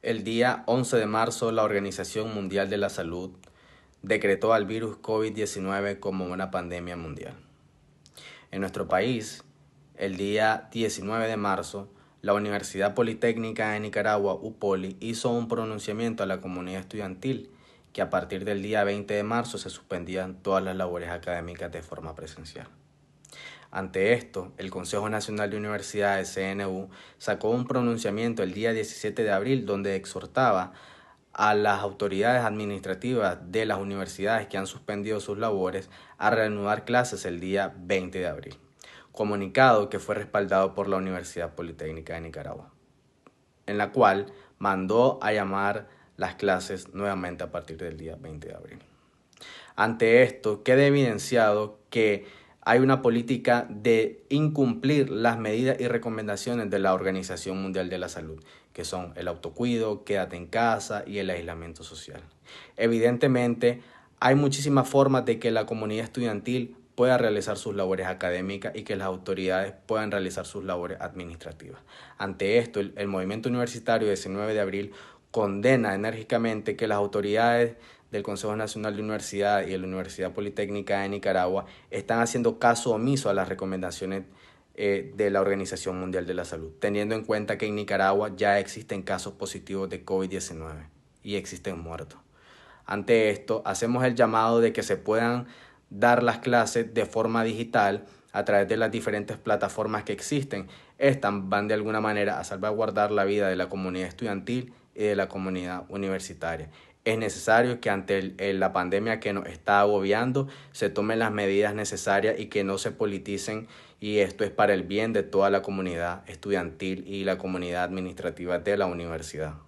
El día 11 de marzo, la Organización Mundial de la Salud decretó al virus COVID-19 como una pandemia mundial. En nuestro país, el día 19 de marzo, la Universidad Politécnica de Nicaragua, UPOLI, hizo un pronunciamiento a la comunidad estudiantil que a partir del día 20 de marzo se suspendían todas las labores académicas de forma presencial. Ante esto, el Consejo Nacional de Universidades, CNU, sacó un pronunciamiento el día 17 de abril donde exhortaba a las autoridades administrativas de las universidades que han suspendido sus labores a reanudar clases el día 20 de abril, comunicado que fue respaldado por la Universidad Politécnica de Nicaragua, en la cual mandó a llamar las clases nuevamente a partir del día 20 de abril. Ante esto, queda evidenciado que hay una política de incumplir las medidas y recomendaciones de la Organización Mundial de la Salud, que son el autocuido, quédate en casa y el aislamiento social. Evidentemente, hay muchísimas formas de que la comunidad estudiantil pueda realizar sus labores académicas y que las autoridades puedan realizar sus labores administrativas. Ante esto, el, movimiento universitario 19 de abril condena enérgicamente que las autoridades del Consejo Nacional de Universidad y de la Universidad Politécnica de Nicaragua están haciendo caso omiso a las recomendaciones eh, de la Organización Mundial de la Salud, teniendo en cuenta que en Nicaragua ya existen casos positivos de COVID-19 y existen muertos. Ante esto, hacemos el llamado de que se puedan dar las clases de forma digital a través de las diferentes plataformas que existen. Estas van de alguna manera a salvaguardar la vida de la comunidad estudiantil y de la comunidad universitaria. Es necesario que ante la pandemia que nos está agobiando se tomen las medidas necesarias y que no se politicen y esto es para el bien de toda la comunidad estudiantil y la comunidad administrativa de la universidad.